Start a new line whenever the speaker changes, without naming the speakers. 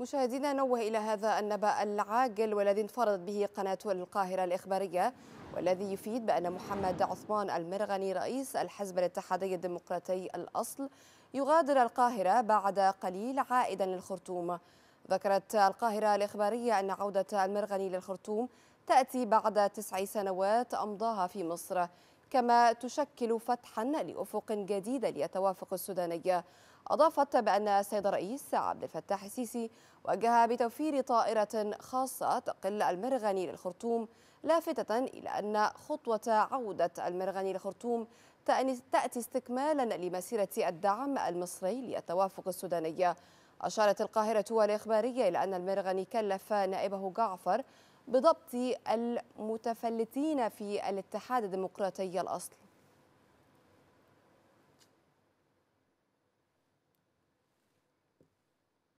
مشاهدينا نوه إلى هذا النبأ العاجل والذي انفردت به قناة القاهرة الإخبارية والذي يفيد بأن محمد عثمان المرغني رئيس الحزب الاتحادي الديمقراطي الأصل يغادر القاهرة بعد قليل عائدا للخرطوم ذكرت القاهرة الإخبارية أن عودة المرغني للخرطوم تأتي بعد تسع سنوات أمضاها في مصر كما تشكل فتحا لأفق جديدة ليتوافق السودانية أضافت بأن السيد الرئيس عبد الفتاح السيسي وجه بتوفير طائرة خاصة تقل المرغني للخرطوم لافتة إلى أن خطوة عودة المرغني للخرطوم تأتي استكمالا لمسيرة الدعم المصري للتوافق السوداني أشارت القاهرة والإخبارية إلى أن المرغني كلف نائبه جعفر بضبط المتفلتين في الاتحاد الديمقراطي الأصل